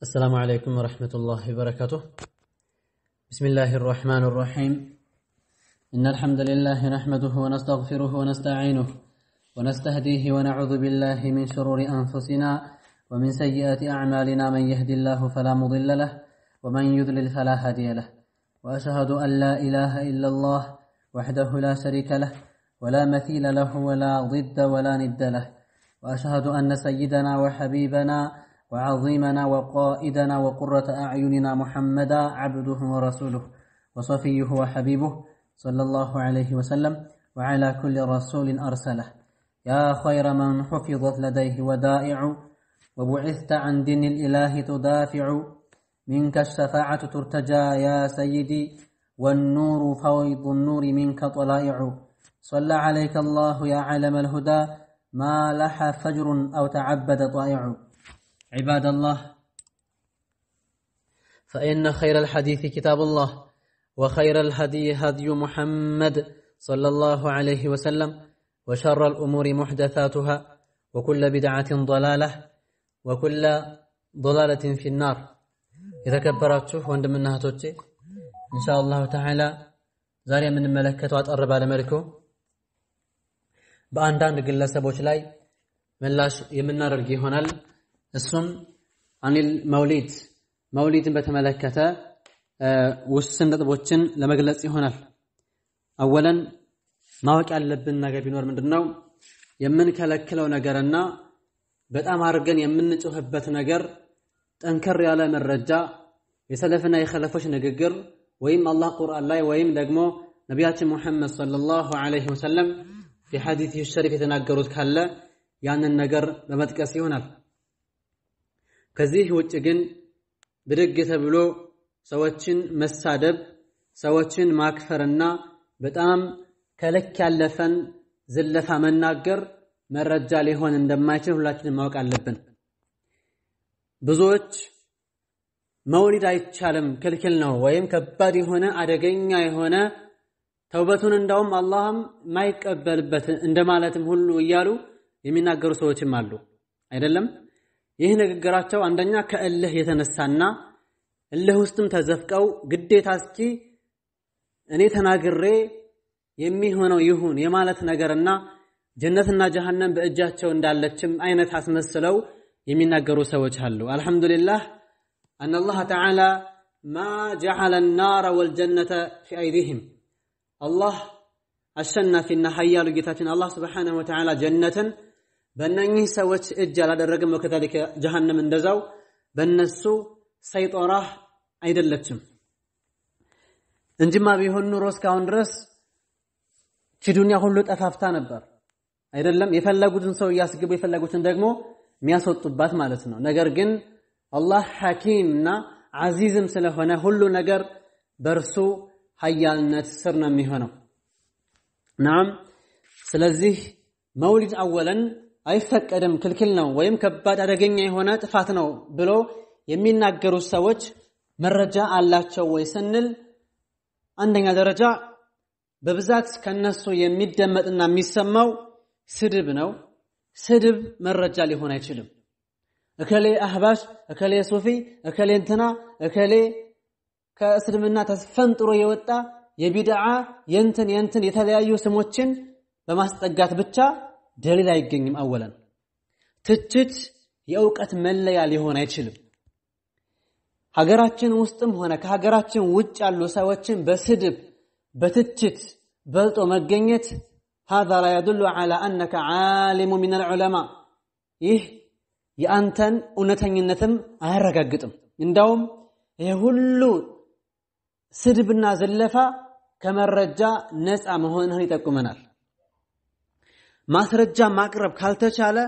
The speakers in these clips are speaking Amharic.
السلام عليكم ورحمة الله وبركاته بسم الله الرحمن الرحيم إن الحمد لله نحمده ونستغفره ونستعينه ونستهديه ونعوذ بالله من شرور أنفسنا ومن سيئات أعمالنا من يهد الله فلا مضل له ومن يضلل فلا هادي له وأشهد أن لا إله إلا الله وحده لا شريك له ولا مثيل له ولا ضد ولا ند له وأشهد أن سيدنا وحبيبنا وعظيمنا وقائدنا وقرة أعيننا محمدا عبده ورسوله وصفيه وحبيبه صلى الله عليه وسلم وعلى كل رسول أرسله يا خير من حفظت لديه ودائع وبعثت عن دين الإله تدافع منك الشفاعة ترتجى يا سيدي والنور فويض النور منك طلائع صلى عليك الله يا علم الهدى ما لح فجر أو تعبد طائع عباد الله فإن خير الحديث كتاب الله وخير الهدي هدي محمد صلى الله عليه وسلم وشر الأمور محدثاتها وكل بدعة ضلالة وكل ضلالة في النار إذا كبرت የተከበራችሁ ወንድምና እህቶቼ ኢንሻአላሁ ተዓላ ዛሬ የምንመለከተው አጠር ባለ መልኩ በአንዳንድ ግለሰቦች ላይ ምላሽ የምናደርግ ይሆናል እሱም አኒል መውሊድ መውሊድን በተመለከተ ውስን ነጥቦችን ለመግለጽ ይሆናል። አወለን ማወቅ ያለብን ነገር ቢኖር ምንድን ነው የምንከለክለው ነገርና በጣም አድርገን የምንጮህበት ነገር ጠንከር ያለ መረጃ የሰለፍና የኸለፎች ንግግር ወይም አላህ ቁርአን ላይ ወይም ደግሞ ነቢያችን ሙሐመድ ሰለላሁ ዐለይሂ ወሰለም የሐዲስ ሸሪፍ የተናገሩት ካለ ያንን ነገር በመጥቀስ ይሆናል። ከዚህ ውጭ ግን ብድግ ተብሎ ሰዎችን መሳደብ፣ ሰዎችን ማክፈርና በጣም ከልክ ያለፈን ዝለፋ መናገር መረጃ ሊሆን እንደማይችል ሁላችንም ማወቅ አለብን። ብዙዎች መውሊድ አይቻልም ክልክል ነው ወይም ከባድ የሆነ አደገኛ የሆነ ተውበቱን እንዳውም አላህም ማይቀበልበት እንደማለትም ሁሉ እያሉ የሚናገሩ ሰዎችም አሉ አይደለም። ይህ ንግግራቸው አንደኛ ከእልህ የተነሳና እልህ ውስጥም ተዘፍቀው ግዴታ እስኪ እኔ ተናግሬ የሚሆነው ይሁን የማለት ነገርና ጀነትና ጀሃነም በእጃቸው እንዳለችም አይነት አስመስለው የሚናገሩ ሰዎች አሉ። አልሐምዱሊላህ አነላህ ተዓላ ማ ጀዓለ ናረ ወልጀነተ ፊ አይዲህም አላህ አሸናፊና ሀያሉ ጌታችን አላህ ስብሓነሁ ወተዓላ ጀነትን በእነኚህ ሰዎች እጅ አላደረግም። ወከዛሊከ ጀሃነም እንደዛው በእነሱ ሰይጦራህ አይደለችም እንጂማ ቢሆን ኑሮ እስካሁን ድረስ ቺዱንያ ሁሉ ጠፋፍታ ነበር። አይደለም የፈለጉትን ሰው እያስገቡ የፈለጉትን ደግሞ የሚያስወጡባት ማለት ነው። ነገር ግን አላህ ሐኪም እና ስለሆነ ሁሉ ነገር በእርሱ ሀያልነት ስር ነው የሚሆነው። ናም ስለዚህ መውሊድ አወለን አይፈቀድም፣ ክልክል ነው ወይም ከባድ አደገኛ የሆነ ጥፋት ነው ብሎ የሚናገሩት ሰዎች መረጃ አላቸው ወይ ስንል አንደኛ ደረጃ በብዛት ከነሱ የሚደመጥና የሚሰማው ስድብ ነው። ስድብ መረጃ ሊሆን አይችልም። እከሌ አህባሽ፣ እከሌ ሱፊ፣ እከሌ እንትና፣ እከሌ ከእስልምና ተፈንጥሮ የወጣ የቢድዓ የእንትን የእንትን የተለያዩ ስሞችን በማስጠጋት ብቻ ደሊል አይገኝም። አወለን ትችት የእውቀት መለያ ሊሆን አይችልም። ሀገራችን ውስጥም ሆነ ከሀገራችን ውጭ ያሉ ሰዎችን በስድብ በትችት በልጦ መገኘት ሀዛ ላ የዱሉ ዓላ አነከ ዓሊሙ ሚነል ዑለማ ይህ የአንተን እውነተኝነትም አያረጋግጥም። እንዳውም ይህ ሁሉ ስድብና ዘለፋ ከመረጃ ነፃ መሆንህን ይጠቁመናል። ማስረጃ ማቅረብ ካልተቻለ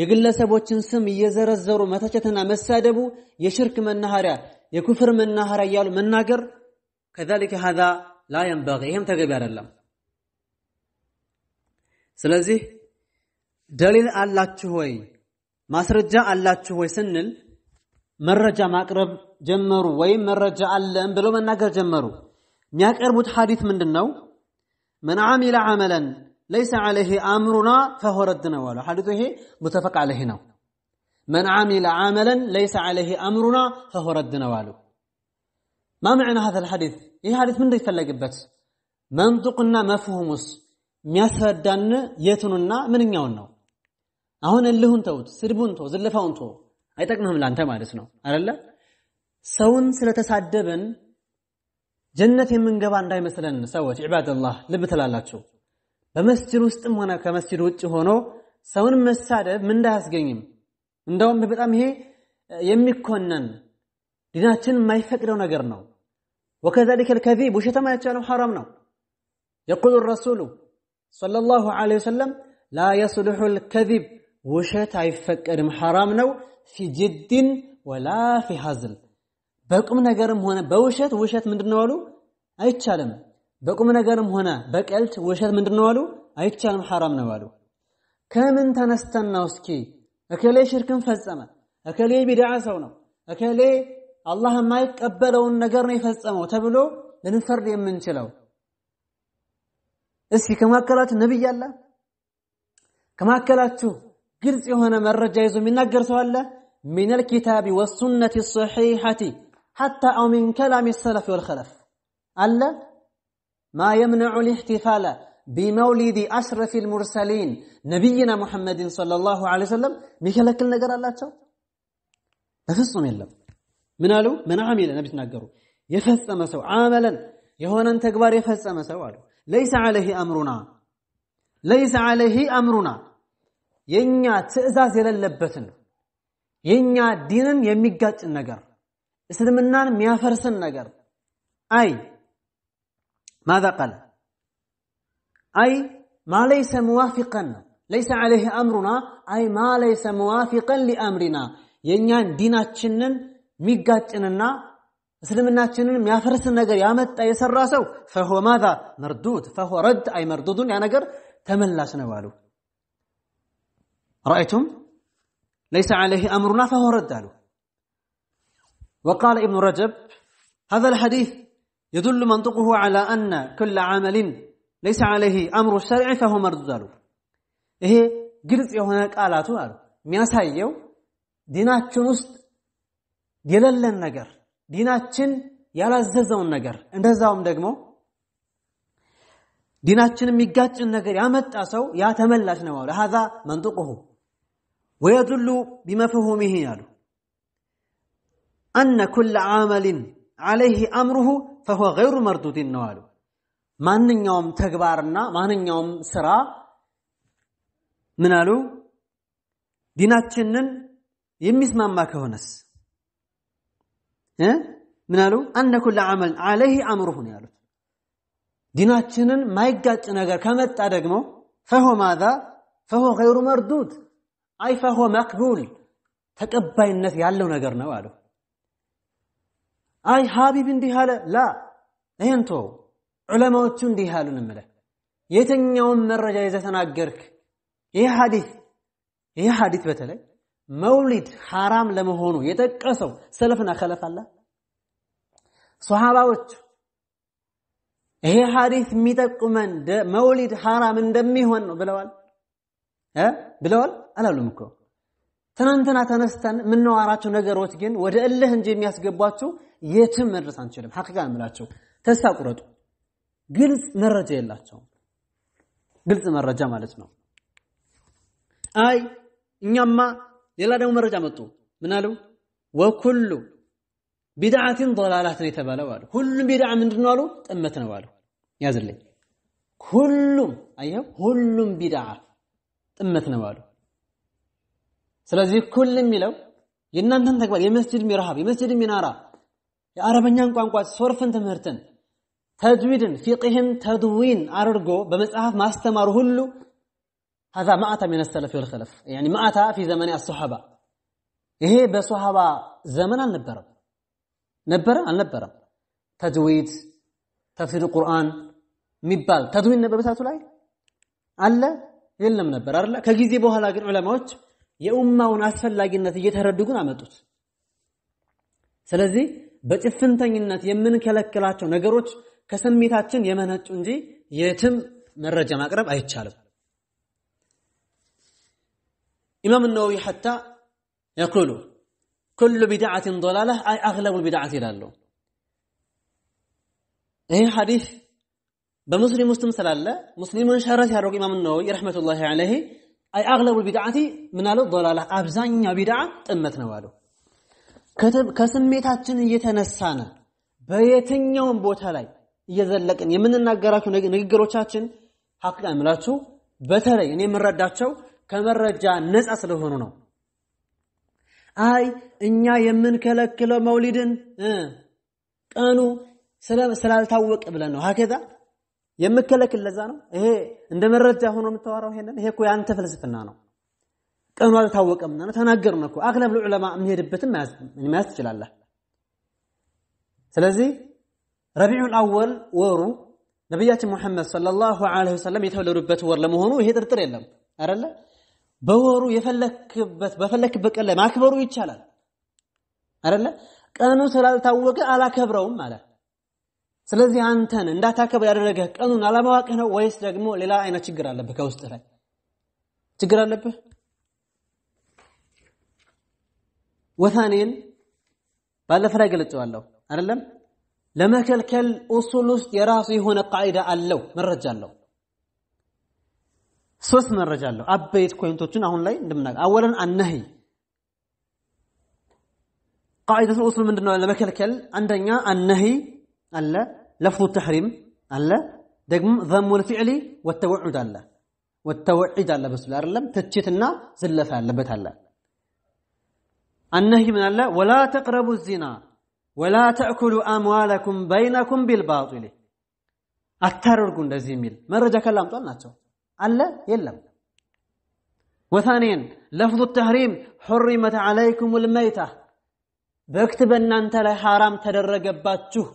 የግለሰቦችን ስም እየዘረዘሩ መተቸትና መሳደቡ የሽርክ መናኸሪያ፣ የኩፍር መናኸሪያ እያሉ መናገር ከዛሊከ ሀዛ ላ የንበጊ ይህም ተገቢ አይደለም። ስለዚህ ደሊል አላችሁ ወይ ማስረጃ አላችሁ ወይ ስንል መረጃ ማቅረብ ጀመሩ ወይም መረጃ አለን ብለው መናገር ጀመሩ። የሚያቀርቡት ሐዲት ምንድን ነው? መን ዓሚለ ዓመለን ليس عليه امرنا فهو ردنا ولا حديثه متفق عليه هنا نعم. من عمل عملا ليس عليه امرنا فهو ردنا ولا ما معنى هذا الحديث؟ ايه حديث من يفلق بس منطقنا مفهومس ميسردن يتنونا من يونا አሁን እልሁን ተውት ስድቡን ተው ዝልፋውን ተው አይጠቅምህም ለአንተ ማለት ነው አለ ሰውን ስለተሳደበን ጀነት የምንገባ እንዳይመስለን ሰዎች ዕባድላህ ልብ ትላላቸው በመስጅድ ውስጥም ሆነ ከመስጅድ ውጭ ሆኖ ሰውን መሳደብ ምን እንዳያስገኝም እንደውም በጣም ይሄ የሚኮነን ዲናችን የማይፈቅደው ነገር ነው። ወከዛሊከ አልከዚብ ውሸትም አይቻልም፣ ሐራም ነው። የቁሉ ረሱሉ ሰለላሁ ዐለይሂ ወሰለም ላ የስልሑ አልከዚብ ውሸት አይፈቀድም፣ ሐራም ነው። ፊ ጅድን ወላ ፊ ሐዝል በቁም ነገርም ሆነ በውሸት ውሸት ምንድነው አሉ አይቻልም። بقوم نجارم هنا بقلت وشاد من دنوالو أيك تعلم حرام نوالو كم أنت نستنى نوسكي أكلي شرك فزمة أكلي بدعة سونا أكلي الله ما يقبله والنجار نيفزمة وتبلو لنفرد من تلو اسكي كما كلات النبي يلا كما كلات قلت هنا مرة جايزو من نجر سؤال من الكتاب والسنة الصحيحة حتى أو من كلام السلف والخلف الله ما يمنع الاحتفال بمولد أشرف المرسلين نبينا محمد صلى الله عليه وسلم ميكالا كل نقر الله تشو تفصم يلا من قالوا من عمل نبي تنقروا يفصم سو عاملا يهون أن تقبار يفصم سو ليس عليه أمرنا ليس عليه أمرنا ينيا تأزاز إلى اللبتن ينيا دينا يميقات النقر اسلمنا ميافرس النقر أي ماذا قال؟ أي ما ليس موافقا ليس عليه أمرنا أي ما ليس موافقا لأمرنا ينيان دينا تشنن ميقات اسلمنا تشنن ميافرس النقر يامت أي سراسو فهو ماذا مردود فهو رد أي مردود يعني نقر لا سنوالو رأيتم ليس عليه أمرنا فهو رد وقال ابن رجب هذا الحديث يدل منطقه على أن كل عمل ليس عليه أمر الشرع فهو مردود ይሄ ግልጽ የሆነ ቃላቱ አሉ የሚያሳየው ዲናችን ውስጥ የሌለን ነገር ዲናችን ያላዘዘውን ነገር እንደዛውም ደግሞ ዲናችን የሚጋጭን ነገር ያመጣ ሰው ያ أسو ነው አሉ هذا منطقه ويدل بمفهومه يالو أن كل عامل አለይህ አምሩሁ ፈሁወ ገይሩ መርዱዲን ነው አሉ። ማንኛውም ተግባርና ማንኛውም ስራ ምን አሉ ዲናችንን የሚስማማ ከሆነስ ምን አሉ አነ ኩለ ዓመልን ዓለይህ አምሩሁ ነው ያሉት። ዲናችንን ማይጋጭ ነገር ከመጣ ደግሞ ፈሆ ማዛ ፈሆ ገይሩ መርዱድ አይ ፈሆ መቅቡል ተቀባይነት ያለው ነገር ነው አሉ። አይ ሀቢብ እንዲህ አለ ላ ይህን ዑለማዎቹ እንዲህ አሉን እምልህ የተኛውን መረጃ ይዘህ ተናገርክ። ይህ ሐዲስ ይህ ሐዲስ በተለይ መውሊድ ሐራም ለመሆኑ የጠቀሰው ሰለፍና ከለፍ አለ ሶሐባዎች ይሄ ሐዲስ የሚጠቁመን መውሊድ ሐራም እንደሚሆን ነው ብለዋል ብለዋል አላሉም እኮ ትናንትና ተነስተን የምናወራቸው ነገሮች ግን ወደ እልህ እንጂ የሚያስገቧችሁ የትም መድረስ አንችልም። ሐቂቃ የምላቸው ተስፋ ቁረጡ። ግልጽ መረጃ የላቸውም። ግልጽ መረጃ ማለት ነው። አይ እኛማ ሌላ ደግሞ መረጃ መጡ። ምን አሉ? ወኩሉ ቢድዓትን ዶላላት ነው የተባለው አሉ። ሁሉም ቢድዓ ምንድን ነው አሉ? ጥመት ነው አሉ። ያዝልኝ። ሁሉም አየኸው፣ ሁሉም ቢድዓ ጥመት ነው አሉ። ስለዚህ ኩል የሚለው የእናንተን ተግባር የመስጅድ ሚርሃብ የመስጅድ ሚናራ የአረበኛን ቋንቋ ሶርፍን ትምህርትን ተጅዊድን ፊቅህን ተድዊን አድርጎ በመጽሐፍ ማስተማሩ ሁሉ ሀዛ ማዕታ ሚን ሰለፍ ወልከለፍ ማዕታ ፊ ዘመን አሶሓባ ይሄ በሶሓባ ዘመን አልነበረም። ነበረ አልነበረም። ተጅዊድ ተፍሲር ቁርአን የሚባል ተድዊን ነበር በሳቱ ላይ አለ የለም ነበር አይደለ? ከጊዜ በኋላ ግን ዑለማዎች የኡማውን አስፈላጊነት እየተረዱ ግን አመጡት። ስለዚህ በጭፍንተኝነት የምንከለክላቸው ነገሮች ከስሜታችን የመነጩ እንጂ የትም መረጃ ማቅረብ አይቻልም። ኢማም ነወዊ ሐታ የኩሉ ኩሉ ቢድዓትን ዶላላህ አይ አግለቡል ቢድዓት ይላሉ። ይሄ ሐዲስ በሙስሊም ውስጥም ስላለ ሙስሊምን ሸረ ሲያደርጉ ኢማም ነወዊ ረሕመቱላሂ ዐለይሂ አይ አግለቡል ቢድዓቲ ምናለው ዶላላህ አብዛኛው ቢድዓ ጥመት ነው አሉ። ከስሜታችን እየተነሳን በየትኛውም ቦታ ላይ እየዘለቅን የምንናገራቸው ንግግሮቻችን ሀቅ ምላችሁ በተለይ እኔ የምረዳቸው ከመረጃ ነፃ ስለሆኑ ነው። አይ እኛ የምንከለክለው መውሊድን ቀኑ ስላልታወቀ ብለን ነው። ሀከዛ የምከለክል ለዛ ነው። ይሄ እንደ መረጃ ሆኖ የምታወራው ይሄንን ይሄ እኮ የአንተ ፍልስፍና ነው። ቀኑ አልታወቀም ነው ተናገርን እኮ አክለብ ዑለማ የሚሄድበትን መያዝ ትችላለህ። ስለዚህ ረቢዑል አወል ወሩ ነቢያችን ሙሐመድ ሰለላሁ ዐለይሂ ወሰለም የተወለዱበት ወር ለመሆኑ ይሄ ጥርጥር የለም አይደለ? በወሩ የፈለክበት በፈለክበት ቀን ላይ ማክበሩ ይቻላል አይደለ? ቀኑ ስላልታወቀ አላከብረውም አለ። ስለዚህ አንተን እንዳታከብር ያደረገህ ቀኑን አለማወቅህ ነው ወይስ ደግሞ ሌላ አይነት ችግር አለብህ? ከውስጥ ላይ ችግር አለብህ? ወታኔን ባለፈ ላይ ገለጸዋለሁ አይደለም። ለመከልከል ኡሱል ውስጥ የራሱ የሆነ ቃዒዳ አለው፣ መረጃ አለው። ሶስት መረጃ አለው። አበይት ፖይንቶችን አሁን ላይ እንደምናገር አወለን አነህይ ቃዒደቱ ኡሱል ምንድነው? ለመከልከል አንደኛ አነህይ አለ፣ ለፍዙ ተሕሪም አለ፣ ደግሞ ዘሙል ፊዕሊ ወተውዒድ አለ። ወተውዒድ አለ በሱ ላይ አይደለም ትችትና ዝለፋ ያለበት አለ። አነህ ምን አለ? ወላ ተቅረቡ ዚና ወላ ተእኩሉ አምዋለኩም በይነኩም ቢልባጢል አታደርጉ እንደዚህ የሚል መረጃ ከላምጧል ናቸው አለ የለም። ወታኔን ለፍዙ ተህሪም ሑሪመት ዓለይኩም ልመይታ በክት በእናንተ ላይ ሓራም ተደረገባችሁ፣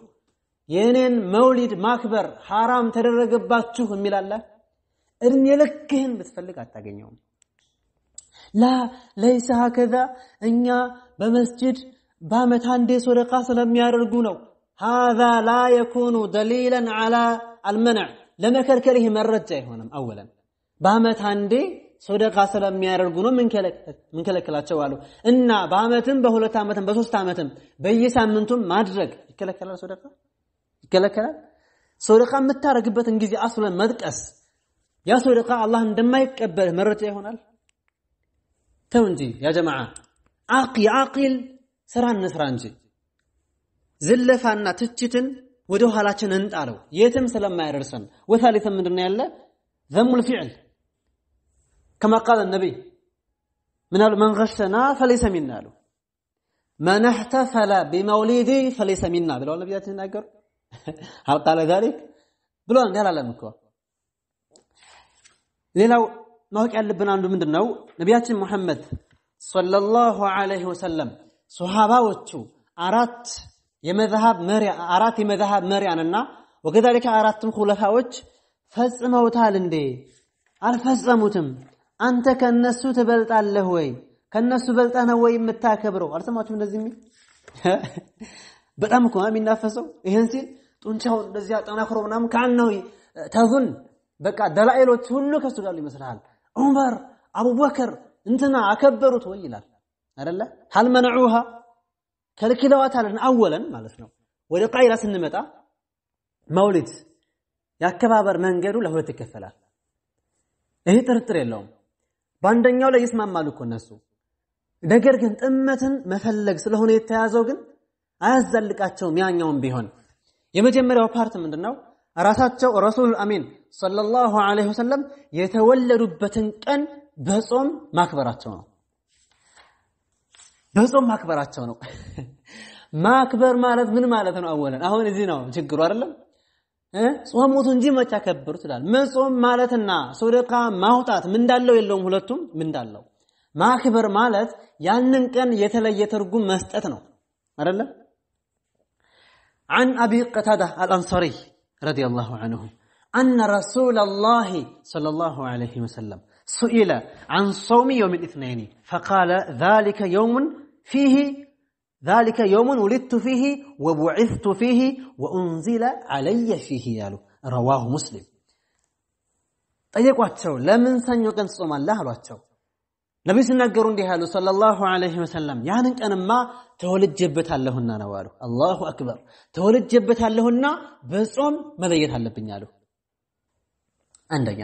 የእኔን መውሊድ ማክበር ሓራም ተደረገባችሁ የሚል አለ። እድሜ ልክህን ብትፈልግ አታገኘውም። ላ ለይሰ ሀከዛ እኛ በመስጅድ በአመት አንዴ ሶደቃ ስለሚያደርጉ ነው። ሃዛ ላ የኩኑ ደሊለን ዓላ አልመንዕ ለመከልከል ይህ መረጃ አይሆንም። አወለን በዓመት አንዴ ሶደቃ ስለሚያደርጉ ነው ምንከለከላቸው አሉ እና በአመትም በሁለት ዓመትም በሶስት ዓመትም በየሳምንቱም ማድረግ ይከለከላል። ሶደቃ ይከለከላል። ሶደቃ የምታደርግበትን ጊዜ አስለን መጥቀስ ያ ሶደቃ አላህ እንደማይቀበልህ መረጃ ይሆናል። تو يا جماعه عاقي عاقل سران نسرانجي انجي زلفا ان تتشتن ودوها لا تنهنت على يتم سلام ما يرسن وثالثا من دنيا ذم الفعل كما قال النبي من من غشنا فليس منا له من احتفل بمولدي فليس منا بلو النبي يتناقر هل قال ذلك؟ بلو لا لا لا مكوى ማወቅ ያለብን አንዱ ምንድን ነው ነቢያችን ሙሐመድ ሰለላሁ ዐለይሂ ወሰለም ሶሃባዎቹ አራት የመዝሃብ መሪ አራት የመዝሃብ መሪያንና ወከዛሊከ አራቱም ኹለፋዎች ፈጽመውታል እንዴ? አልፈጸሙትም። አንተ ከነሱ ትበልጣለህ ወይ? ከነሱ በልጠህ ነው ወይ የምታከብረው? አልሰማችሁም? እንደዚህ የሚል በጣም እኮ የሚናፈሰው ይህን ሲል ጡንቻውን እንደዚህ አጠናክሮ ምናምን ከአነሁ ተዙን በቃ ደላኤሎች ሁሉ ከሱ ጋር ይመስልሃል። ዑመር አቡበከር እንትና አከበሩት ወይ ይላል አይደለ ሀል መነዑሃ ከልክለዋታልን አወለን ማለት ነው ወደ ቃይራ ስንመጣ መውሊድ የአከባበር መንገዱ ለሁለት ይከፈላል ይሄ ጥርጥር የለውም በአንደኛው ላይ ይስማማሉ እኮ እነሱ ነገር ግን ጥመትን መፈለግ ስለሆነ የተያዘው ግን አያዛልቃቸውም ያኛውም ቢሆን የመጀመሪያው ፓርት ምንድነው ራሳቸው ረሱሉል አሚን ሰለላሁ ዐለይሂ ወሰለም የተወለዱበትን ቀን በጾም ማክበራቸው ነው። በጾም ማክበራቸው ነው። ማክበር ማለት ምን ማለት ነው? አወለን አሁን እዚህ ነው ችግሩ አይደለም። ጾሙት እንጂ መች አከብሩት ይላል። መጾም ማለትና ሶደቃ ማውጣት ምን እንዳለው የለውም። ሁለቱም ምን እንዳለው። ማክበር ማለት ያንን ቀን የተለየ ትርጉም መስጠት ነው አይደለም። عن أبي قتادة الأنصاري رضي الله عنه أن رسول الله صلى الله عليه وسلم سئل عن صوم يوم الاثنين فقال ذلك يوم فيه ذلك يوم ولدت فيه وبعثت فيه وأنزل علي فيه يالو رواه مسلم طيب، لمن ለምን ሰኞ صوم الله አሏቸው ለምን ሲናገሩ እንዲህ አሉ ሰለላሁ ዐለይሂ ወሰለም ያንን ቀንማ ተወልጄበታለሁና ነው አሉ። አላሁ አክበር ተወልጄበታለሁና በጾም መለየት አለብኝ አሉ። አንደኛ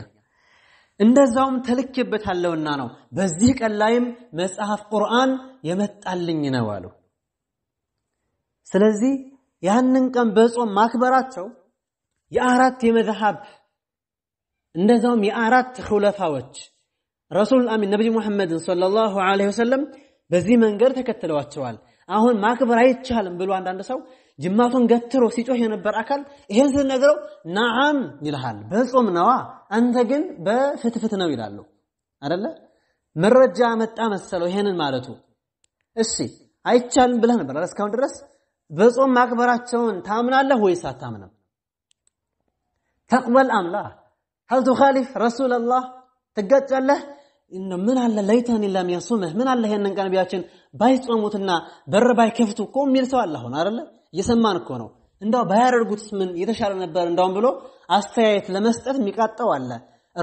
እንደዛውም ተልኬበታለሁና ነው በዚህ ቀን ላይም መጽሐፍ ቁርአን የመጣልኝ ነው አሉ። ስለዚህ ያንን ቀን በጾም ማክበራቸው የአራት የመዝሃብ እንደዛውም የአራት ሁለፋዎች ረሱሉል አሚን ነቢይ ሙሐመድን ሰለላሁ ዐለይሂ ወሰለም በዚህ መንገድ ተከትለዋቸዋል። አሁን ማክበር አይቻልም ብሎ አንዳንድ ሰው ጅማቱን ገትሮ ሲጮህ የነበር አካል ይሄን ስትነግረው ነዓም ይልሃል። በጾም ነዋ አንተ ግን በፍትፍት ነው ይላሉ አይደለ? መረጃ መጣ መሰለው ይሄንን ማለቱ። እሺ አይቻልም ብለህ ነበር እስካሁን ድረስ በጾም ማክበራቸውን ታምናለህ ወይስ አታምንም? ተቅበል አምላ ሀል ቱኻሊፍ ረሱለላህ ትጋጫለህ ምን አለ ለይተን ለም የሱምህ ምን አለ ይሄንን ቀን ነቢያችን ባይጾሙትና በር ባይከፍቱ እኮ የሚል ሰው አለ። አሁን አይደለ እየሰማን እኮ ነው። እንዳው ባያደርጉትስ ምን የተሻለ ነበር? እንዳውም ብሎ አስተያየት ለመስጠት የሚቃጠው አለ።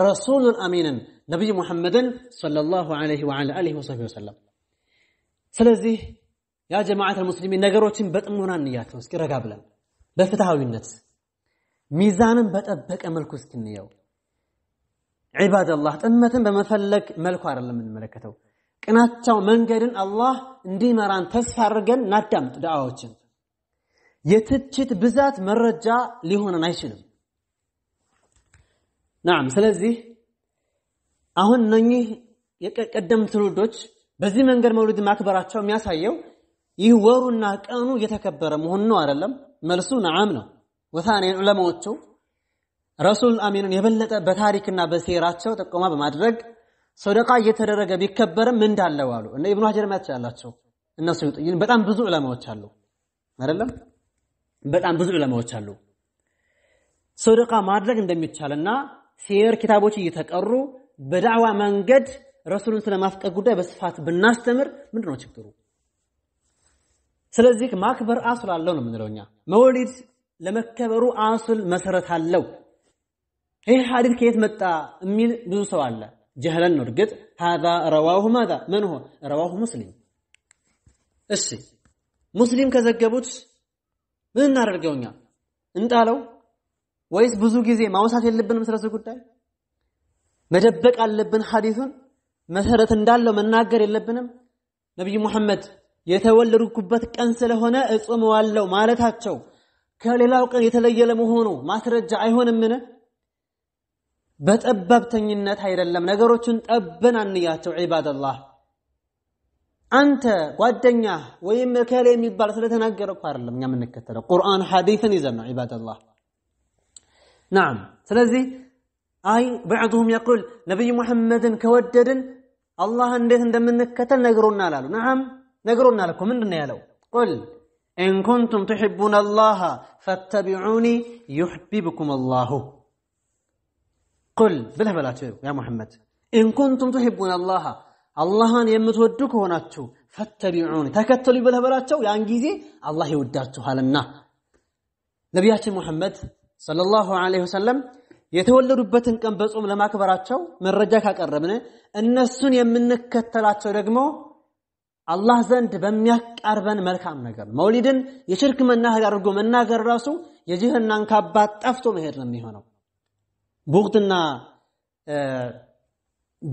ረሱሉን አሚንን ነቢይ ሙሐመድን ሰለላሁ ዐለይሂ ወአሊሂ ወሰሐቢሂ ወሰለም። ስለዚህ ያ ጀማዓተል ሙስሊሚን ነገሮችን በጥሞና እንያቸው። እስኪ ረጋ ብለን በፍትሃዊነት ሚዛንን በጠበቀ መልኩ እስኪ እንየው። ዒባደላህ ጥመትን በመፈለግ መልኩ አይደለም የምንመለከተው። ቅናቻው መንገድን አላህ እንዲመራን ተስፋ አድርገን እናዳምጥ ዳዓዎችን። የትችት ብዛት መረጃ ሊሆነን አይችልም። ናም ስለዚህ አሁን እነኚህ የቀደም ትውልዶች በዚህ መንገድ መውሊድ ማክበራቸው የሚያሳየው ይህ ወሩና ቀኑ እየተከበረ መሆኑ ነው አይደለም? መልሱ ነዓም ነው። ወታኔ ዑለማዎቹ ረሱል አሚኑን የበለጠ በታሪክና በሴራቸው ጥቆማ በማድረግ ሶደቃ እየተደረገ ቢከበርም እንዳለው አሉ። እነ ኢብኑ ሀጀር ያላቸው እነ ስዩጥይን በጣም ብዙ ዑለማዎች አሉ። አይደለም በጣም ብዙ ዑለማዎች አሉ። ሶደቃ ማድረግ እንደሚቻልና ሴር ኪታቦች እየተቀሩ በዳዕዋ መንገድ ረሱልን ስለማፍቀር ጉዳይ በስፋት ብናስተምር ምንድን ችግሩ? ስለዚህ ማክበር አሱል አለው ነው የምንለው እኛ። መውሊድ ለመከበሩ አሱል መሰረት አለው። ይህ ሀዲት ከየት መጣ የሚል ብዙ ሰው አለ። ጀህለን ነው እርግጥ። ሀዛ ረዋሁ ማዛ መን ሆ ረዋሁ ሙስሊም። እሺ ሙስሊም ከዘገቡት ምን እናደርገው እኛ እንጣለው ወይስ ብዙ ጊዜ ማውሳት የለብንም ስለዚህ ጉዳይ መደበቅ አለብን? ሀዲቱን መሰረት እንዳለው መናገር የለብንም? ነቢዩ ሙሐመድ የተወለዱኩበት ቀን ስለሆነ እጾመዋለሁ ማለታቸው ከሌላው ቀን የተለየ ለመሆኑ ማስረጃ አይሆንምን? በጠባብተኝነት አይደለም። ነገሮችን ጠበን አንያቸው። ዒባደላህ አንተ ጓደኛ ወይም እከሌ የሚባል ስለተናገረ እኮ አይደለም እኛ የምንከተለው ቁርአን ሐዲትን ይዘን ነው። ዒባደላህ ናም። ስለዚህ አይ በዕድሁም የቁል ነቢይ ሙሐመድን ከወደድን አላህ እንዴት እንደምንከተል ነግሮናል አሉ። ናም ነግሮናል እኮ ምንድን ነው ያለው? ቁል ኢን ኩንቱም ትሕቡነ አላህ ፈተቢዑኒ ዩሕቢብኩም አላሁ ቁል ብለህ በላቸው ያ ሙሐመድ ኢንኩንቱም ቱሒቡነ አላህ አላህን የምትወዱ ከሆናችሁ ፈተቢዑኒ ተከተሉ ብለህ በላቸው። ያን ጊዜ አላህ ይወዳችኋልና። ነቢያችን ሙሐመድ ሰለላሁ ዐለይሂ ወሰለም የተወለዱበትን ቀን በጾም ለማክበራቸው መረጃ ካቀረብን እነሱን የምንከተላቸው ደግሞ አላህ ዘንድ በሚያቃርበን መልካም ነገር መውሊድን የሽርክ መናኸሪያ አድርጎ መናገር ራሱ የጀሃነም ካባ ጠፍቶ መሄድ ነው የሚሆነው። ቡግድና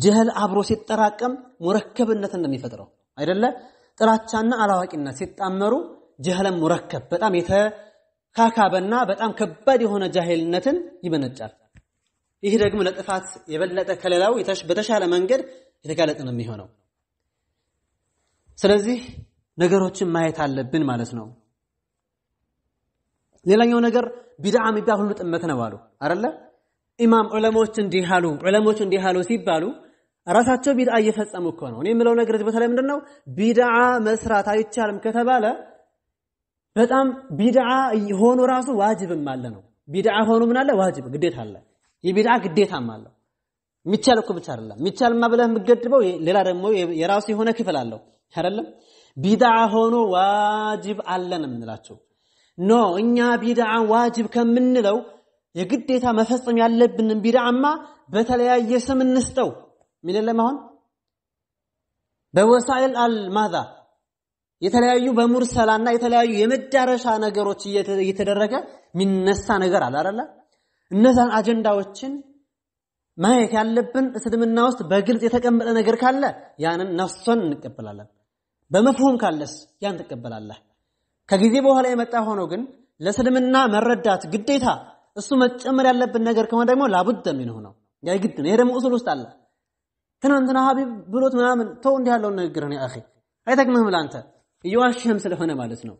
ጀህል አብሮ ሲጠራቀም ሙረከብነት እንደሚፈጥረው የሚፈጥረው አይደለ? ጥላቻና አላዋቂነት ሲጣመሩ ጀህለን ሙረከብ በጣም የተካካበና በጣም ከባድ የሆነ ጃሂልነትን ይመነጫል። ይህ ደግሞ ለጥፋት የበለጠ ከሌላው በተሻለ መንገድ የተጋለጠ ነው የሚሆነው። ስለዚህ ነገሮችን ማየት አለብን ማለት ነው። ሌላኛው ነገር ቢድዓ የሚባል ሁሉ ጥመት ነው አሉ አይደለ? ኢማም ዑለሞች እንዲህ አሉ ዑለሞች እንዲህ አሉ ሲባሉ ራሳቸው ቢድዓ እየፈጸሙ እኮ ነው። እኔ የምለው ነገር በተለይ ምንድነው ቢድዓ መስራት አይቻልም ከተባለ በጣም ቢድዓ ሆኖ ራሱ ዋጅብም አለ ነው። ቢድዓ ሆኖ ምን አለ ዋጅብ ግዴታ አለ። የቢድዓ ግዴታም አለው። የሚቻል እኮ ብቻ አይደለም። የሚቻልማ ብለህ የምገድበው ሌላ ደግሞ የራሱ የሆነ ክፍል አለው አይደለም። ቢድዓ ሆኖ ዋጅብ አለን የምንላቸው ኖ እኛ ቢድዓ ዋጅብ ከምንለው የግዴታ መፈጸም ያለብንን ቢድዓማ በተለያየ ስም እንስጠው ሚል የለም። አሁን በወሳኤል አልማዛ የተለያዩ በሙርሰላና የተለያዩ የመዳረሻ ነገሮች እየተደረገ የሚነሳ ነገር አለ አይደለ? እነዛን አጀንዳዎችን ማየት ያለብን እስልምና ውስጥ በግልጽ የተቀመጠ ነገር ካለ ያንን ነፍሶን እንቀበላለን። በመፍሁም ካለስ ያን ትቀበላለህ። ከጊዜ በኋላ የመጣ ሆኖ ግን ለእስልምና መረዳት ግዴታ እሱ መጨመር ያለብን ነገር ከሆነ ደግሞ ላቡድ ሚንሁ ነው ያይግድ ነው። ይሄ ደግሞ ኡሱል ውስጥ አለ። ትናንትና ሀቢብ ብሎት ምናምን ተው እንዲህ ያለውን ንግግር ነው አኺ፣ አይጠቅምህም ለአንተ እየዋሸህም ስለሆነ ማለት ነው።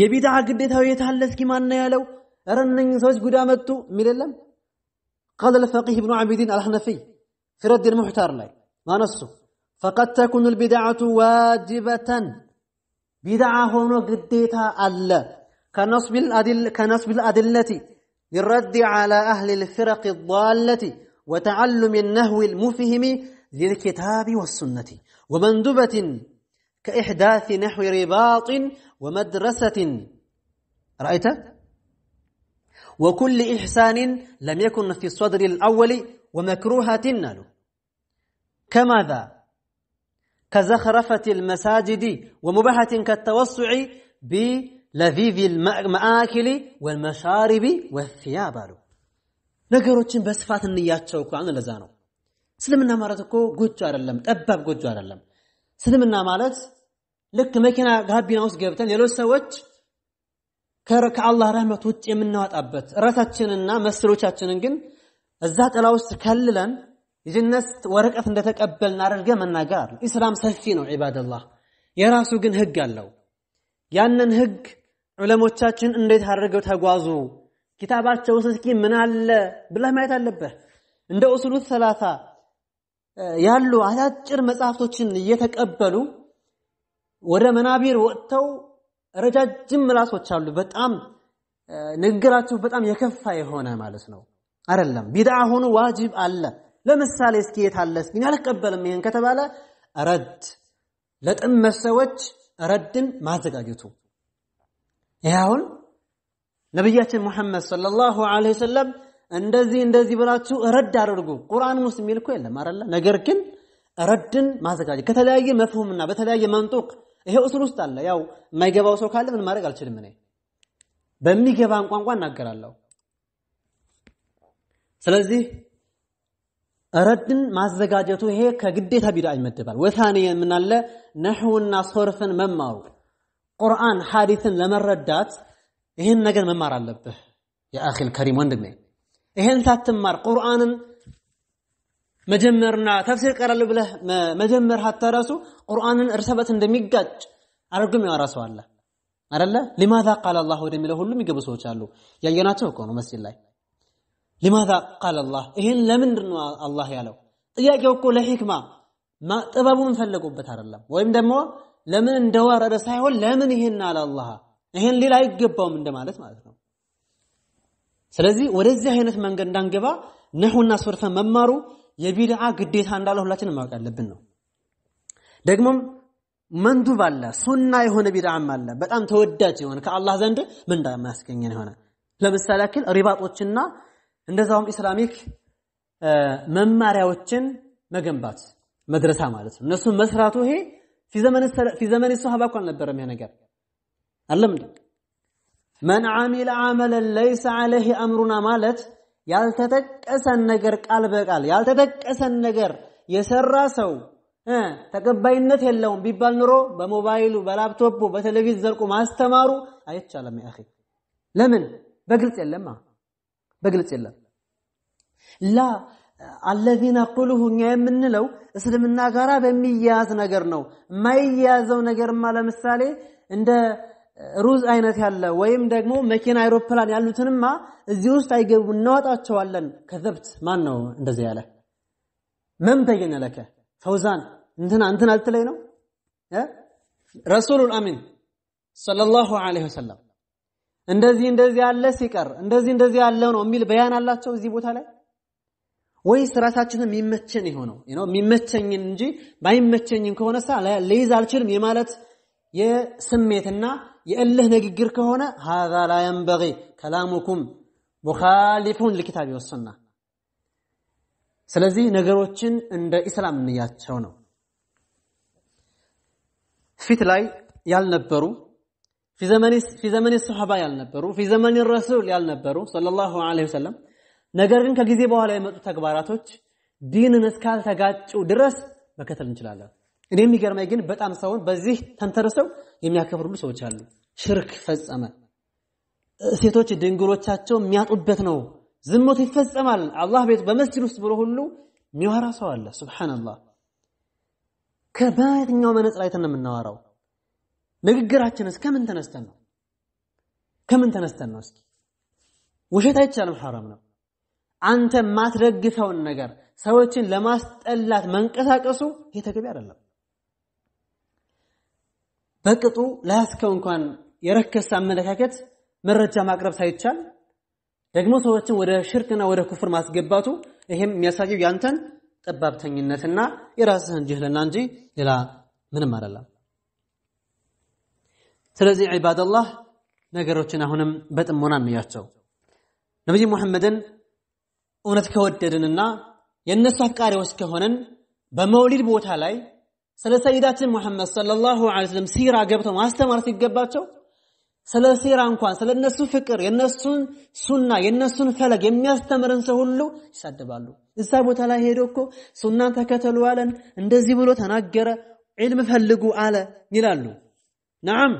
የቢድዓ ግዴታው የት አለ? እስኪ ማን ነው ያለው? ኧረ እነኝህ ሰዎች ጉዳ መጡ የሚል የለም። قال الفقيه ابن عابدين الحنفي في رد المحتار ላይ ማነሱ فقد تكون البدعة واجبة ቢድዓ ሆኖ ግዴታ አለ كنصب الأدل كنصب الأدلة للرد على أهل الفرق الضالة وتعلم النهو المفهم للكتاب والسنة ومندوبة كإحداث نحو رباط ومدرسة رأيت؟ وكل إحسان لم يكن في الصدر الأول ومكروهة نال كماذا؟ كزخرفة المساجد ومباحة كالتوسع ب ለቪቪል መአኪሊ ወልመሻሪቢ ወሲያብ አሉ። ነገሮችን በስፋት እንያቸው እኮ ለዛ ነው። እስልምና ማለት እኮ ጎጆ አይደለም፣ ጠባብ ጎጆ አይደለም። እስልምና ማለት ልክ መኪና ጋቢና ውስጥ ገብተን ሌሎች ሰዎች ከአላህ ረህመት ውጭ የምናወጣበት ራሳችንና መሰሎቻችንን ግን እዛ ጥላ ውስጥ ከልለን የጀነት ወረቀት እንደተቀበልን አድርገን መናገር ኢስላም ሰፊ ነው ዒባደላህ። የራሱ ግን ህግ አለው። ያንን ህግ ዑለሞቻችን እንዴት አድርገው ተጓዙ ኪታባቸው ውስጥ እስኪ ምን አለ ብለህ ማየት አለበት። እንደ ኡሱሉ ሰላሳ ያሉ አጫጭር መጽሐፍቶችን እየተቀበሉ ወደ መናቢር ወጥተው ረጃጅም ምላሶች አሉ። በጣም ንግግራቸው በጣም የከፋ የሆነ ማለት ነው። አይደለም ቢድዓ ሆኖ ዋጅብ አለ። ለምሳሌ እስኪ የታለ እስኪ አልቀበልም ይሄን ከተባለ ረድ ለጥመት ሰዎች ረድን ማዘጋጀቱ ይህ አሁን ነቢያችን ሙሐመድ ሰለላሁ ዐለይሂ ወሰለም እንደዚህ እንደዚህ ብላችሁ ረድ አድርጉ ቁርአን ውስጥ የሚል እኮ የለም አይደለ? ነገር ግን ረድን ማዘጋጀት ከተለያየ መፍሁምና በተለያየ መንጡቅ ይሄ እሱል ውስጥ አለ። ያው የማይገባው ሰው ካለ ምን ማድረግ አልችልም። እኔ በሚገባን ቋንቋ እናገራለሁ። ስለዚህ ረድን ማዘጋጀቱ ይሄ ከግዴታ ቢዳ ይመደባል። ወታኔ ምን ነህውና ሶርፍን መማሩ ቁርአን ሐዲትን ለመረዳት ይህን ነገር መማር አለብህ። የአኺል ከሪም ወንድሜ ይህን ሳትማር ቁርአንን መጀመርና ተፍሲር ቀራል ብለህ መጀመር ሀታ ራሱ ቁርአንን እርስ በርስ እንደሚጋጭ አድርጎም ያወራ ሰው አለ አይደለ? ሊማዛ ቃል አላህ ወደሚለው ሁሉ የሚገቡ ሰዎች አሉ። ያየናቸው እኮ ነው መስጂድ ላይ ሊማዛ ቃል አላህ ይህን ለምንድን ነው አላህ ያለው? ጥያቄው እኮ ለሂክማ ጥበቡን ፈለጉበት አይደለም። ወይም ደግሞ ለምን እንደወረደ ሳይሆን ለምን ይሄን አለ አላላህ ይሄን ሌላ አይገባውም እንደማለት ማለት ነው። ስለዚህ ወደዚህ አይነት መንገድ እንዳንገባ ነህውና ሶርፈን መማሩ የቢድዓ ግዴታ እንዳለ ሁላችንም ማወቅ ያለብን ነው። ደግሞም መንዱብ አለ፣ ሱና የሆነ ቢድዓም አለ። በጣም ተወዳጅ የሆነ ከአላህ ዘንድ ምን እንዳማያስገኘን የሆነ ለምሳሌ ያክል ሪባጦችና እንደዛውም ኢስላሚክ መማሪያዎችን መገንባት መድረሳ ማለት ነው። እነሱን መስራቱ ይሄ ፊ ዘመን ሰሃባ እኮ አልነበረም። ይሄ ነገር አለም መን ዓሚለ ዓመለን ለይሰ ዓለይህ አምሩና ማለት ያልተጠቀሰን ነገር ቃል በቃል ያልተጠቀሰን ነገር የሰራ ሰው ተቀባይነት የለውም ቢባል ኑሮ በሞባይሉ በላፕቶፑ በቴሌቪዥን ዘልቁ ማስተማሩ አይቻለም። ያ ለምን? በግልጽ የለም በግልጽ የለም ላ አለዚነ ቁሉሁ እኛ የምንለው እስልምና ጋራ በሚያያዝ ነገር ነው። የማይያያዘው ነገርማ ለምሳሌ እንደ ሩዝ አይነት ያለ ወይም ደግሞ መኪና፣ አይሮፕላን ያሉትንማ እዚህ ውስጥ አይገቡም፣ እናወጣቸዋለን። ከዘብት ማን ነው እንደዚህ ያለ? መን በየነ ለከ ፈውዛን እንትና እንትን አልትለይ ነው ረሱሉል አሚን ሰለላሁ ዐለይሂ ወሰለም እንደዚህ እንደዚህ ያለ ሲቀር እንደዚህ እንደዚህ ያለ ነው የሚል በያን አላቸው እዚህ ቦታ ላይ ወይስ ራሳችንን የሚመቸን የሆነው ነው የሚመቸኝን እንጂ ባይመቸኝም ከሆነሳ ልይዝ አልችልም የማለት የስሜትና የእልህ ንግግር ከሆነ ሀዛ ላ የንበጊ ከላሙኩም ሙኻሊፉን ልኪታብ ወሱና። ስለዚህ ነገሮችን እንደ ኢስላም እንያቸው ነው። ፊት ላይ ያልነበሩ ፊ ዘመኒ ሰሐባ ያልነበሩ ፊ ዘመኒ ረሱል ያልነበሩ ሰለላሁ ዐለይሂ ወሰለም ነገር ግን ከጊዜ በኋላ የመጡ ተግባራቶች ዲንን እስካልተጋጩ ድረስ መከተል እንችላለን። እኔ የሚገርመኝ ግን በጣም ሰውን በዚህ ተንተርሰው የሚያከብሩሉ ሰዎች አሉ። ሽርክ ፈጸመ፣ ሴቶች ድንግሎቻቸው የሚያጡበት ነው፣ ዝሙት ይፈጸማል፣ አላህ ቤት በመስጂድ ውስጥ ብሎ ሁሉ የሚዋራ ሰው አለ። ሱብሃነላህ። ከየትኛው መነጽር አይተን ነው የምናወራው? ንግግራችንስ ከምን ተነስተን ነው? ከምን ተነስተን ነው? እስኪ ውሸት አይቻልም፣ ሐራም ነው አንተ የማትደግፈውን ነገር ሰዎችን ለማስጠላት መንቀሳቀሱ ይሄ ተገቢ አይደለም። በቅጡ ለያዝከው እንኳን የረከሰ አመለካከት መረጃ ማቅረብ ሳይቻል ደግሞ ሰዎችን ወደ ሽርክና ወደ ኩፍር ማስገባቱ ይሄም የሚያሳየው ያንተን ጠባብተኝነትና የራስህን ጅህልና እንጂ ሌላ ምንም አይደለም። ስለዚህ ዒባደላህ ነገሮችን አሁንም በጥሞና እንያቸው። ነብይ ሙሐመድን እውነት ከወደድንና የእነሱ አፍቃሪዎች ከሆነን በመውሊድ ቦታ ላይ ስለ ሰይዳችን ሙሐመድ ሰለላሁ ዐለይሂ ወሰለም ሲራ ገብተው ማስተማር ሲገባቸው ስለ ሲራ እንኳን ስለ እነሱ ፍቅር የእነሱን ሱና የእነሱን ፈለግ የሚያስተምርን ሰው ሁሉ ይሳደባሉ። እዛ ቦታ ላይ ሄዶ እኮ ሱናን ተከተሉ አለን፣ እንደዚህ ብሎ ተናገረ፣ ዒልም ፈልጉ አለ ይላሉ። ነዓም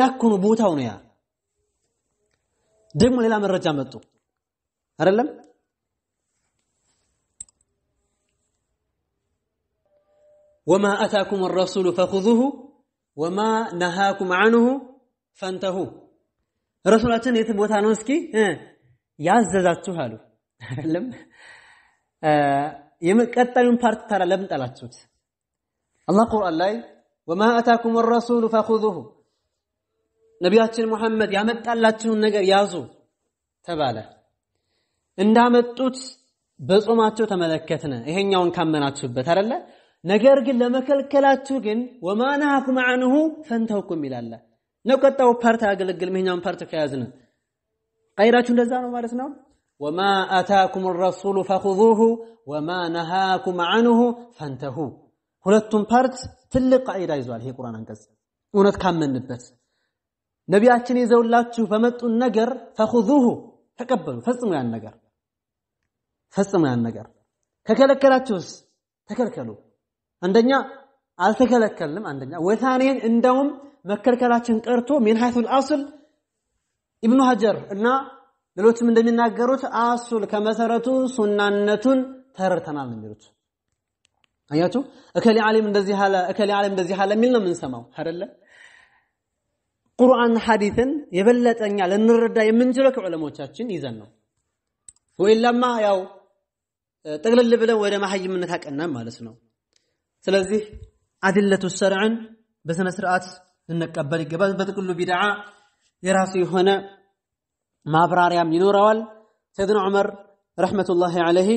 ያኮኑ ቦታው ነው ያ። ደግሞ ሌላ መረጃ መጡ። አይደለም ወማ አታኩም الرسول فخذوه ወማ ነሃኩም عنه ፈንተሁ ረሱላችን የት ቦታ ነው እስኪ ያዘዛችሁ አሉ አይደለም የመቀጠሉን ፓርት ታዲያ ለምን ጠላችሁት አላህ ቁርአን ላይ ወማ አታኩም الرسول فخذوه ነቢያችን ሙሐመድ ያመጣላችሁን ነገር ያዙ ተባለ እንዳመጡት በጾማቸው ተመለከትነ ይሄኛውን ካመናችሁበት አይደለ? ነገር ግን ለመከልከላችሁ ግን ወማ ነሃኩም አንሁ ፈንተውኩም ይላል። ነው ፓርት አያገለግልም። ይሄኛውን ፓርት ከያዝነ ቀይራችሁ እንደዛ ነው ማለት ነው። ወማ አታኩም ረሱሉ ፈኹዙሁ ወማ ነሃኩም አንሁ ፈንተሁ። ሁለቱም ፓርት ትልቅ ቃይዳ ይዟል። ይሄ ቁርአን አንቀጽ እውነት ካመንበት ነቢያችን ይዘውላችሁ በመጡን ነገር ፈኹዙሁ ተቀበሉ፣ ፈጽሙ ያን ነገር ፈጽሙ ያን ነገር። ከከለከላችሁስ ተከልከሉ። አንደኛ አልተከለከልንም። አንደኛ ወታኔን እንደውም መከልከላችን ቀርቶ ሚን ሐይቱል አስል ኢብኑ ሀጀር እና ሌሎችም እንደሚናገሩት አሱል ከመሰረቱ ሱናነቱን ተረድተናል የሚሉት አያችሁ። እከሌ ዓሊም እንደዚህ አለ፣ እከሌ ዓሊም እንደዚህ አለ የሚል ነው የምንሰማው አይደለ? ቁርአን ሐዲስን የበለጠኛ ልንረዳ የምንችለው ከዑለሞቻችን ይዘን ነው ወይላማ ያው ጠቅልል ብለን ወደ መሐይምነት አቀናን ማለት ነው። ስለዚህ አድለቱ ሸርዕን በስነ ስርዓት ልንቀበል ይገባል። በጥቅሉ ቢድዓ የራሱ የሆነ ማብራሪያም ይኖረዋል። ሰይድና ዑመር ረሕመቱላሂ ዓለይሂ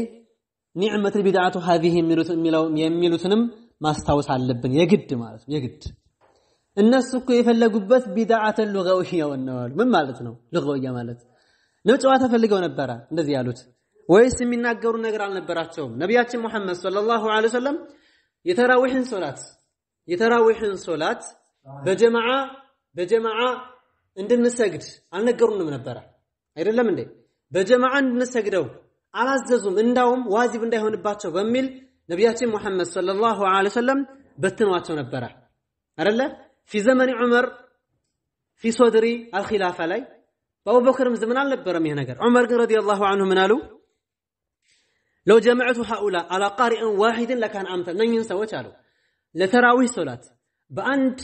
ኒዕመቱል ቢድዓቱ ሃዚሂ የሚሉትንም ማስታወስ አለብን የግድ ማለት ነው። የግድ እነሱ እኮ የፈለጉበት ቢድዓተን ሉጋውያ ነው። ምን ማለት ነው? ሉጋውያ ማለት ነው። ጨዋታ ፈልገው ነበረ እንደዚህ ያሉት ወይስ የሚናገሩ ነገር አልነበራቸውም? ነቢያችን ሙሐመድ ሰለላሁ ዐለይሂ ወሰለም የተራዊህን ሶላት የተራዊህን ሶላት በጀማዓ በጀማዓ እንድንሰግድ አልነገሩንም ነበረ። አይደለም እንዴ? በጀማዓ እንድንሰግደው አላዘዙም። እንዳውም ዋጅብ እንዳይሆንባቸው በሚል ነቢያችን ሙሐመድ ሰለላሁ ዐለይሂ ወሰለም በትኗቸው ነበረ አይደለ? ፊ ዘመኒ ዑመር ፊ ሶድሪ አልኺላፋ ላይ በአቡበክርም ዘመን አልነበረም ይሄ ነገር። ዑመር ግን ረዲየላሁ ዐንሁ ምን አሉ? لو جمعت هؤلاء على قارئ واحد لكان أمثل من ينسى وشالو لتراويه صلاة بأنت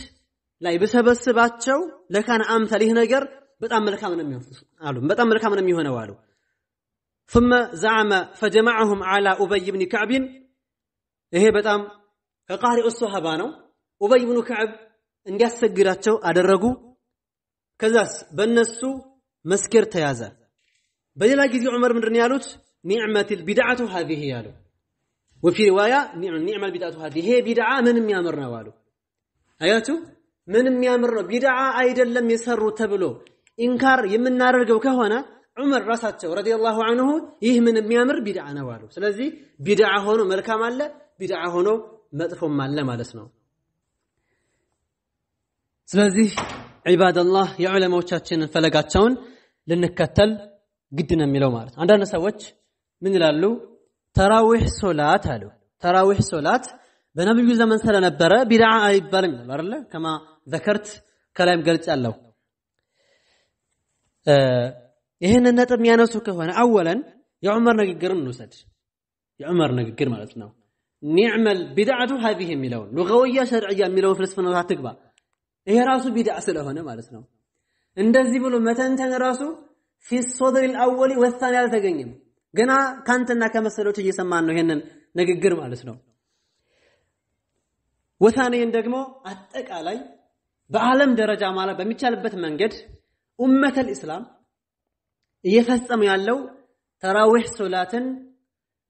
لا يبس بس باتشو لكان أمثل هنا جر بتأمل كمان من يهونوالو بتأمل كمان من يهونوالو ثم زعم فجمعهم على أبي بن كعب هي إيه بتأم كقاري الصهبانو أبي بن كعب إن جس جراتشو على الرجو كذاس بنسو مسكر تيازا بدل عمر من رنيالوت ኒዕመትል ቢድዓቱ ሀዚህ ያለው ወፊ ሪዋያ ኒዕመል ቢድዓቱ ሀዚህ ይሄ ቢድዓ ምን የሚያምር ነው አሉ። አያችሁ ምን የሚያምር ነው ቢድዓ አይደለም የሰሩ ተብሎ ኢንካር የምናደርገው ከሆነ ዑመር ራሳቸው ረዲየላሁ አንሁ ይህ ምን የሚያምር ቢድዓ ነው አሉ። ስለዚህ ቢድዓ ሆኖ መልካም አለ፣ ቢድዓ ሆኖ መጥፎም አለ ማለት ነው። ስለዚህ ዒባደላህ የዑለማዎቻችንን ፈለጋቸውን ልንከተል ግድ ነው የሚለው ማለት አንዳንድ ሰዎች ምን ይላሉ? ተራዊህ ሶላት አሉ። ተራዊህ ሶላት በነብዩ ዘመን ስለነበረ ቢድዓ አይባልም አይደለ? ከማ ዘከርት ከላይም ገልጽ ያለው ይህንን ነጥብ የሚያነሱ ከሆነ አወለን የዑመር ንግግር እንውሰድ። የዑመር ንግግር ማለት ነው። ኒዕመል ቢድዓቱ ሀዚህ የሚለውን ሉገውያ ሸርዕያ የሚለውን ፍልስፍና አትግባ። ይሄ ራሱ ቢድዓ ስለሆነ ማለት ነው። እንደዚህ ብሎ መተንተን ራሱ ፊ ሶድሪል አወሊ ወሳኒ አልተገኘም። ገና ካንተና ከመሰሎች እየሰማን ነው ይሄንን ንግግር ማለት ነው። ወሳኔን ደግሞ አጠቃላይ በዓለም ደረጃ ማለት በሚቻልበት መንገድ ኡመተል ኢስላም እየፈጸሙ ያለው ተራዊህ ሶላትን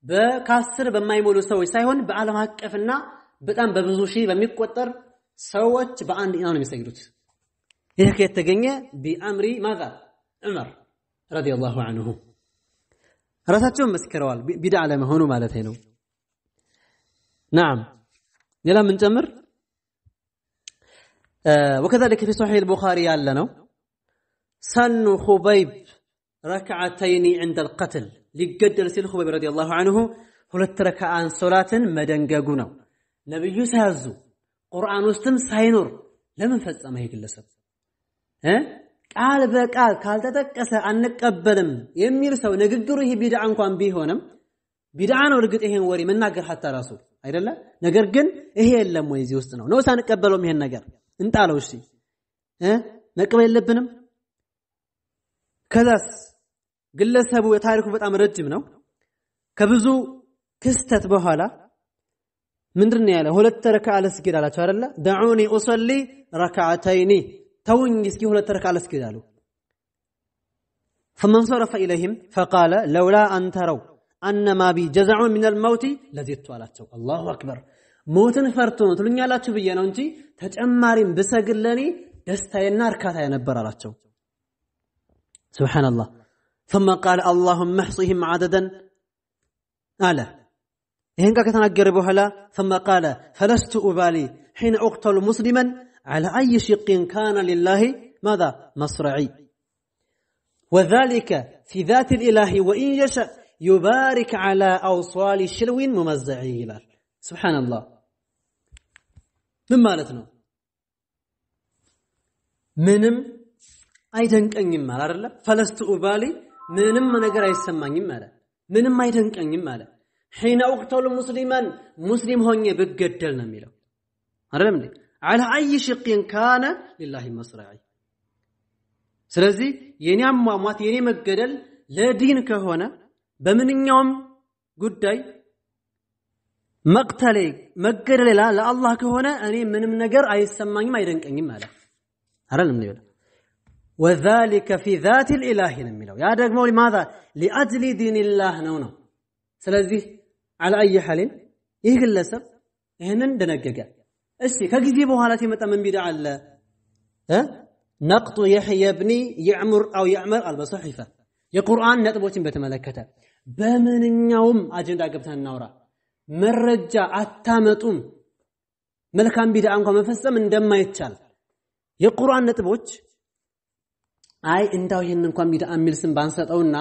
በካስር በማይሞሉ ሰዎች ሳይሆን በዓለም አቀፍና በጣም በብዙ ሺህ በሚቆጠር ሰዎች በአንድ ኢማም ነው የሚሰግዱት። ይህ የተገኘ ቢአምሪ ማዛ ዑመር ረዲየላሁ አንሁ ራሳቸውን መስክረዋል ቢድዓ ለመሆኑ ማለት ነው። ናም ሌላ ምንጨምር ወከዛሊከ ፊ ሶሒህ አልቡኻሪ ያለ ነው ሰኑ ኹበይብ ረክዓተይኒ ዕንደ አልቀትል ሊገደል ሲል ኹበይብ ረዲየላሁ ዐንሁ ሁለት ረክዓን ሶላትን መደንገጉ ነው። ነብዩ ሳያዙ ቁርአን ውስጥም ሳይኖር ለምን ፈጸመ ይህ ግለሰብ እ ቃል በቃል ካልተጠቀሰ አንቀበልም የሚል ሰው ንግግሩ ይሄ ቢድዓ እንኳን ቢሆንም ቢድዓ ነው። እርግጥ ይሄን ወሬ መናገር ሀታ ራሱ አይደለ። ነገር ግን ይሄ የለም ወይ እዚህ ውስጥ ነው ነው ሳንቀበለውም ይሄን ነገር እንጣለው። እሺ መቀበል የለብንም። ከዛስ ግለሰቡ የታሪኩ በጣም ረጅም ነው። ከብዙ ክስተት በኋላ ምንድን ነው ያለ? ሁለት ረካዓ ልስጊድ አላቸው አይደለ? ደዑኒ ኡሰሊ ረካዓተይኒ توني اسكي هنا ترك على اسكي دالو فمن صرف إليهم فقال لولا أن تروا أن ما بي جزع من الموت لذيت على الله أكبر موت فرتو تلني على تشو بيانو انتي تجمار بسقلني دستا النار كاتا ينبر على سبحان الله ثم قال اللهم احصهم عددا على هنك كتنا قربوا هلا ثم قال فلست أبالي حين أقتل مسلما على أي شق كان لله ماذا مصرعي وذلك في ذات الإله وإن يشاء يبارك على أوصال شلو ممزعي سبحان الله من مالتنا منم أي أيدنك أن يمال فلست أبالي منم من أقرأ يسمان يمال منم أي أيدنك أن يمال حين أقتل مسلما مسلم هون يبقى الدل نميلو على أي شق كان لله مصرعي سلزي يني أموات يني مقدل لا دين كهونا بمن يوم قدي مقتلي مقدل لا لا الله كهونا أني من من نجر أي السماني ما يرنك أني ما وذلك في ذات الإله نميلو يا دك مولي ماذا لأجل دين الله نونو سلزي على أي حال يهلسب هنا دنجقه እስቲ ከጊዜ በኋላ ሲመጣ ምን ቢዳ አለ እ ነቅጡ የህየ ብኒ የዕሙር አው የዕመር አልበሰሒፈ የቁርአን ነጥቦችን በተመለከተ በምንኛውም አጀንዳ ገብተን እናውራ መረጃ አታመጡም። መልካም ቢድዓ እንኳን መፈጸም እንደማይቻል የቁርአን ነጥቦች አይ እንዳው ይህን እንኳን ቢድዓ የሚል ስም ባንሰጠውና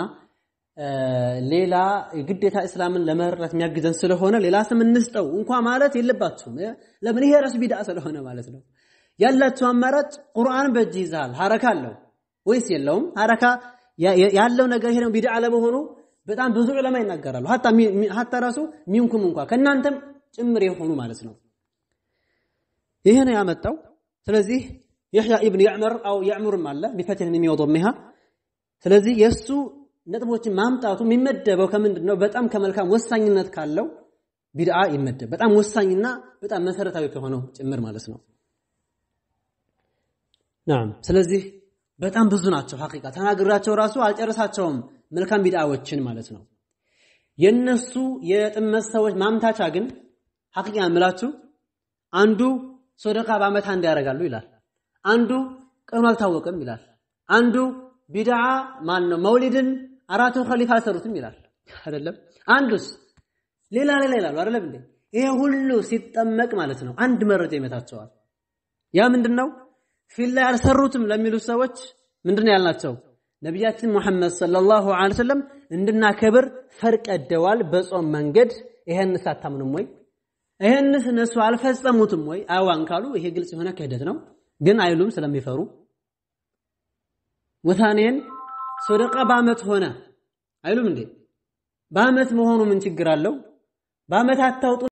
ሌላ የግዴታ እስላምን ለመረዳት የሚያግዘን ስለሆነ ሌላ ስም እንስጠው እንኳ ማለት የለባችሁም። ለምን ይሄ ራሱ ቢድዓ ስለሆነ ማለት ነው። ያላችሁ አማራጭ ቁርአን በእጅ ይዛል፣ ሐረካ አለው ወይስ የለውም? ሐረካ ያለው ነገር ይሄ ነው ቢድዓ ለመሆኑ በጣም ብዙ ዑለማ ይናገራሉ። ሀታ ራሱ ሚንኩም እንኳ ከእናንተም ጭምር የሆኑ ማለት ነው። ይሄ ነው ያመጣው። ስለዚህ የሕያ ኢብን ያዕመር አው ያዕሙርም አለ ቢፈትህን የሚወጡም ይሃ ስለዚህ የእሱ ነጥቦችን ማምጣቱ የሚመደበው ከምንድን ነው? በጣም ከመልካም ወሳኝነት ካለው ቢድዓ ይመደብ። በጣም ወሳኝና በጣም መሰረታዊ ከሆነው ጭምር ማለት ነው። ናም ስለዚህ በጣም ብዙ ናቸው። ሐቂቃ ተናግራቸው ራሱ አልጨረሳቸውም መልካም ቢድዓዎችን ማለት ነው። የነሱ የጥመት ሰዎች ማምታቻ ግን ሐቂቃ ምላችሁ አንዱ ሶደቃ በዓመት አንድ ያደርጋሉ ይላል። አንዱ ቀኑ አልታወቀም ይላል። አንዱ ቢድዓ ማን ነው መውሊድን አራቱን ኸሊፋ ሰሩትም ይላል አይደለም። አንዱስ ሌላ ሌላ ይላሉ አይደለም እንዴ? ይሄ ሁሉ ሲጠመቅ ማለት ነው አንድ መረጃ ይመታቸዋል። ያ ምንድነው? ፊት ላይ አልሰሩትም ለሚሉ ሰዎች ምንድነው ያልናቸው? ነቢያችን ሙሐመድ ሰለላሁ ዐለይሂ ወሰለም እንድናከብር ፈርቀደዋል በጾም መንገድ። ይሄንስ አታምኑም ወይ? ይሄንስ እነሱ አልፈጸሙትም ወይ? አዋን ካሉ ይሄ ግልጽ የሆነ ክህደት ነው። ግን አይሉም ስለሚፈሩ ወታኔን ሶደቃ በአመት ሆነ አይሉም እንዴ? በአመት መሆኑ ምን ችግር አለው? በአመት አታውጡ